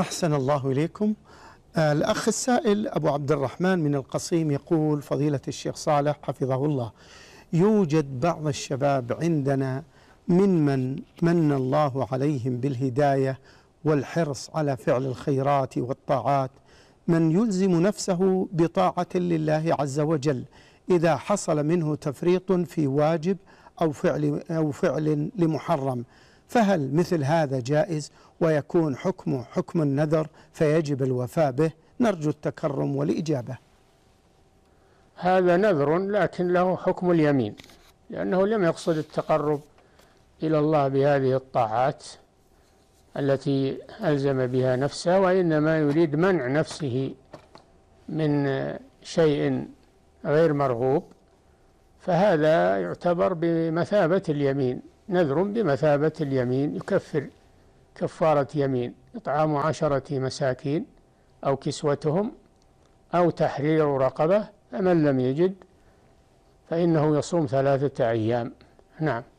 أحسن الله إليكم آه، الأخ السائل أبو عبد الرحمن من القصيم يقول فضيلة الشيخ صالح حفظه الله يوجد بعض الشباب عندنا ممن من الله عليهم بالهداية والحرص على فعل الخيرات والطاعات من يلزم نفسه بطاعة لله عز وجل إذا حصل منه تفريط في واجب أو فعل, أو فعل لمحرم فهل مثل هذا جائز ويكون حكمه حكم النذر فيجب الوفاء به نرجو التكرم والإجابة هذا نذر لكن له حكم اليمين لأنه لم يقصد التقرب إلى الله بهذه الطاعات التي ألزم بها نفسه وإنما يريد منع نفسه من شيء غير مرغوب فهذا يعتبر بمثابة اليمين نذر بمثابة اليمين يكفر كفارة يمين إطعام عشرة مساكين أو كسوتهم أو تحرير رقبة فمن لم يجد فإنه يصوم ثلاثة أيام نعم